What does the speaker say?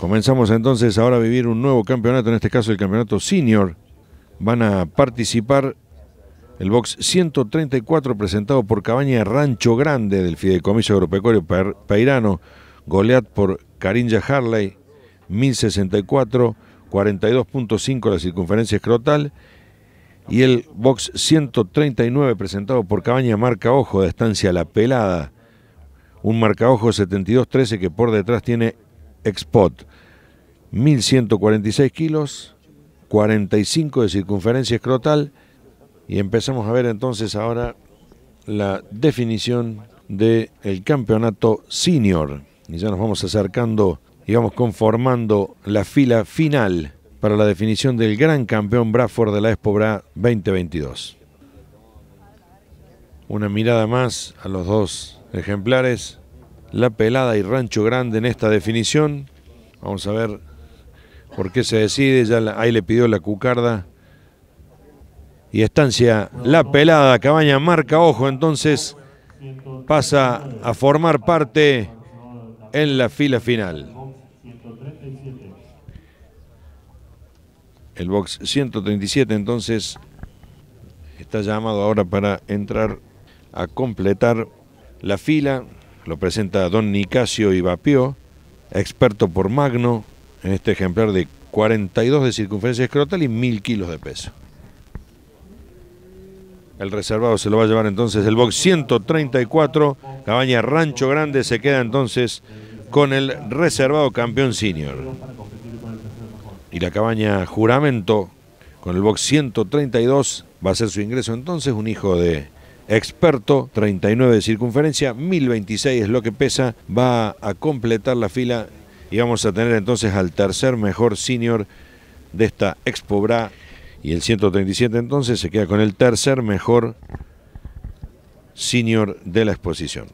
Comenzamos entonces ahora a vivir un nuevo campeonato, en este caso el campeonato senior. Van a participar el box 134 presentado por Cabaña Rancho Grande del Fideicomiso Agropecuario Peirano, goleat por Carinja Harley, 1064, 42.5 la circunferencia escrotal. Y el box 139 presentado por Cabaña Marca Ojo de Estancia La Pelada, un marcaojo 72-13 que por detrás tiene Expot, 1146 kilos, 45 de circunferencia escrotal. Y empezamos a ver entonces ahora la definición del campeonato senior. Y ya nos vamos acercando, y vamos conformando la fila final para la definición del gran campeón Bradford de la Expo Bra 2022. Una mirada más a los dos ejemplares la Pelada y Rancho Grande en esta definición. Vamos a ver por qué se decide. Ya ahí le pidió la cucarda. Y estancia La Pelada, Cabaña Marca Ojo, entonces pasa a formar parte en la fila final. El box 137 entonces está llamado ahora para entrar a completar la fila. Lo presenta don Nicasio Ibapio, experto por Magno, en este ejemplar de 42 de circunferencia escrotal y 1000 kilos de peso. El reservado se lo va a llevar entonces el box 134, Cabaña Rancho Grande se queda entonces con el reservado campeón senior. Y la cabaña Juramento con el box 132 va a ser su ingreso entonces un hijo de experto, 39 de circunferencia, 1026 es lo que pesa, va a completar la fila y vamos a tener entonces al tercer mejor senior de esta Expo Bra y el 137 entonces se queda con el tercer mejor senior de la exposición.